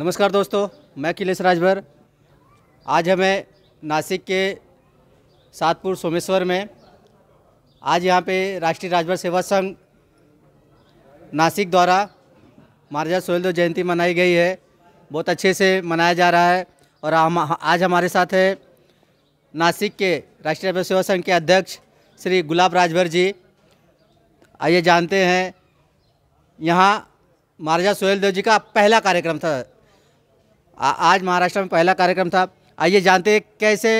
नमस्कार दोस्तों मैं किलेश राजभर आज हमें नासिक के सातपुर सोमेश्वर में आज यहाँ पे राष्ट्रीय राजभर सेवा संघ नासिक द्वारा महाराजा सोहेलदेव जयंती मनाई गई है बहुत अच्छे से मनाया जा रहा है और हम आज हमारे साथ है नासिक के राष्ट्रीय राजभर सेवा संघ के अध्यक्ष श्री गुलाब राजभर जी आइए जानते हैं यहाँ महाराजा सोहेलदेव जी का पहला कार्यक्रम था आ, आज महाराष्ट्र में पहला कार्यक्रम था आइए जानते हैं कैसे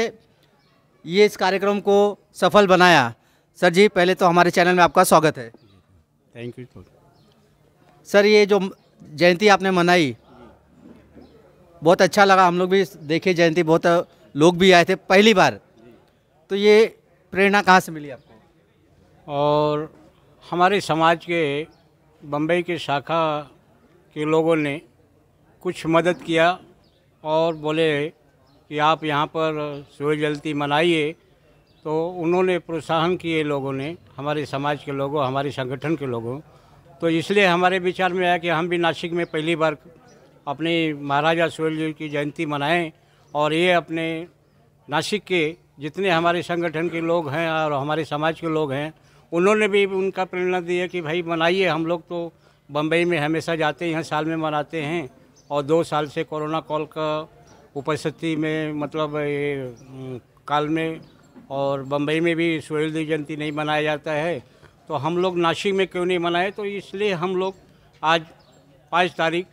ये इस कार्यक्रम को सफल बनाया सर जी पहले तो हमारे चैनल में आपका स्वागत है थैंक यू सर ये जो जयंती आपने मनाई बहुत अच्छा लगा हम लोग भी देखे जयंती बहुत लोग भी आए थे पहली बार तो ये प्रेरणा कहाँ से मिली आपको और हमारे समाज के बम्बई के शाखा के लोगों ने कुछ मदद किया और बोले कि आप यहाँ पर सूर्य जयंती मनाइए तो उन्होंने प्रोत्साहन किए लोगों ने हमारे समाज के लोगों हमारे संगठन के लोगों तो इसलिए हमारे विचार में आया कि हम भी नासिक में पहली बार अपने महाराजा सूर्य की जयंती मनाएं और ये अपने नासिक के जितने हमारे संगठन के लोग हैं और हमारे समाज के लोग हैं उन्होंने भी उनका प्रेरणा दिया कि भाई मनाइए हम लोग तो बम्बई में हमेशा जाते हैं साल में मनाते हैं और दो साल से कोरोना काल का उपस्थिति में मतलब ये काल में और बम्बई में भी सुहेल देव जयंती नहीं मनाया जाता है तो हम लोग नासिक में क्यों नहीं मनाए तो इसलिए हम लोग आज पाँच तारीख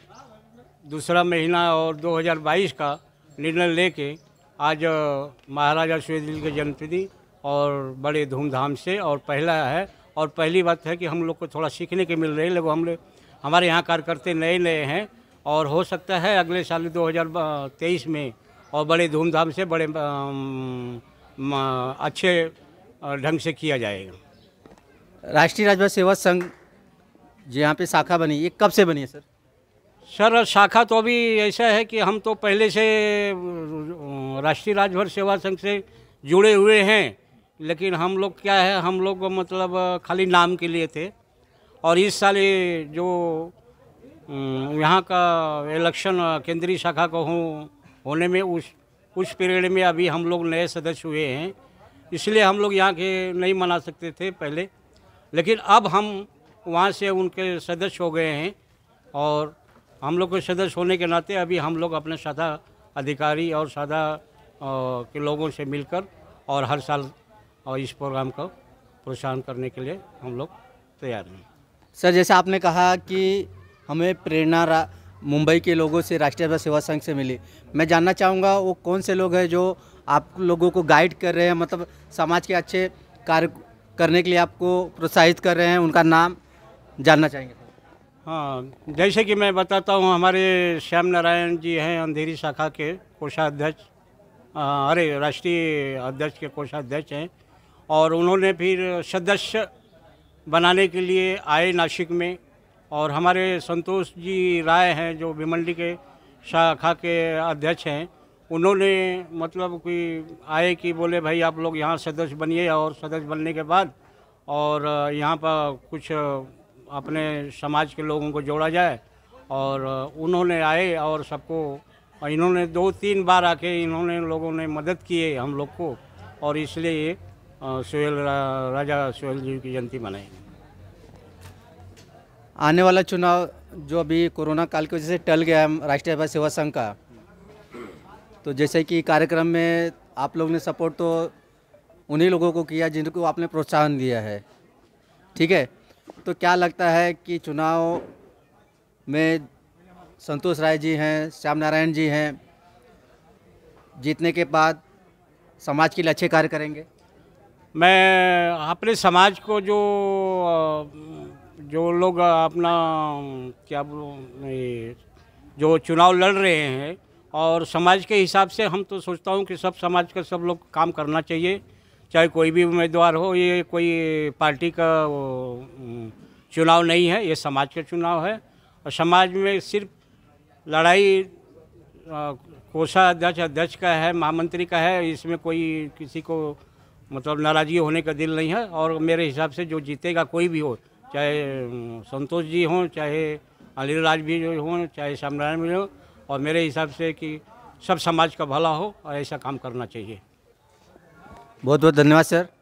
दूसरा महीना और 2022 का निर्णय लेके आज महाराजा सुहेल की जयंती और बड़े धूमधाम से और पहला है और पहली बात है कि हम लोग को थोड़ा सीखने के मिल रही है लेकिन हम लोग हमारे यहाँ कार्यकर्ते नए नए हैं और हो सकता है अगले साल 2023 में और बड़े धूमधाम से बड़े अच्छे ढंग से किया जाएगा राष्ट्रीय राजभर सेवा संघ जी यहाँ पे शाखा बनी ये कब से बनी है सर सर शाखा तो अभी ऐसा है कि हम तो पहले से राष्ट्रीय राजभर सेवा संघ से जुड़े हुए हैं लेकिन हम लोग क्या है हम लोग मतलब खाली नाम के लिए थे और इस साल जो हम्म, यहाँ का इलेक्शन केंद्रीय शाखा का हो होने में उस उस पीरियड में अभी हम लोग नए सदस्य हुए हैं इसलिए हम लोग यहाँ के नहीं मना सकते थे पहले लेकिन अब हम वहाँ से उनके सदस्य हो गए हैं और हम लोग के सदस्य होने के नाते अभी हम लोग अपने साधा अधिकारी और साधा के लोगों से मिलकर और हर साल और इस प्रोग्राम को प्रोत्साहन करने के लिए हम लोग तैयार हैं सर जैसे आपने कहा कि हमें प्रेरणा मुंबई के लोगों से राष्ट्रीय सेवा संघ से मिली मैं जानना चाहूँगा वो कौन से लोग हैं जो आप लोगों को गाइड कर रहे हैं मतलब समाज के अच्छे कार्य करने के लिए आपको प्रोत्साहित कर रहे हैं उनका नाम जानना चाहेंगे हाँ जैसे कि मैं बताता हूँ हमारे श्याम नारायण जी हैं अंधेरी शाखा के कोषाध्यक्ष अरे राष्ट्रीय अध्यक्ष के कोषाध्यक्ष हैं और उन्होंने फिर सदस्य बनाने के लिए आए नासिक में और हमारे संतोष जी राय हैं जो भिमंडी के शाखा के अध्यक्ष हैं उन्होंने मतलब कि आए कि बोले भाई आप लोग यहाँ सदस्य बनिए और सदस्य बनने के बाद और यहाँ पर कुछ अपने समाज के लोगों को जोड़ा जाए और उन्होंने आए और सबको इन्होंने दो तीन बार आके इन्होंने लोगों ने मदद किए हम लोग को और इसलिए सुहेल सोहेल राजा सोहेल जी की जयंती मनाएंगे आने वाला चुनाव जो अभी कोरोना काल की वजह से टल गया है राष्ट्रीय सेवा संघ का तो जैसे कि कार्यक्रम में आप लोग ने सपोर्ट तो उन्हीं लोगों को किया जिनको आपने प्रोत्साहन दिया है ठीक है तो क्या लगता है कि चुनाव में संतोष राय जी हैं श्याम नारायण जी हैं जीतने के बाद समाज के लिए अच्छे कार्य करेंगे मैं अपने समाज को जो जो लोग अपना क्या जो चुनाव लड़ रहे हैं और समाज के हिसाब से हम तो सोचता हूँ कि सब समाज का सब लोग काम करना चाहिए चाहे कोई भी उम्मीदवार हो ये कोई पार्टी का चुनाव नहीं है ये समाज का चुनाव है और समाज में सिर्फ लड़ाई कोषाध्यक्ष अध्यक्ष का है महामंत्री का है इसमें कोई किसी को मतलब नाराज़गी होने का दिल नहीं है और मेरे हिसाब से जो जीतेगा कोई भी हो चाहे संतोष जी हों चाहे अनिल राज भी जो हों चाहे श्यामनारायण भी हों और मेरे हिसाब से कि सब समाज का भला हो और ऐसा काम करना चाहिए बहुत बहुत धन्यवाद सर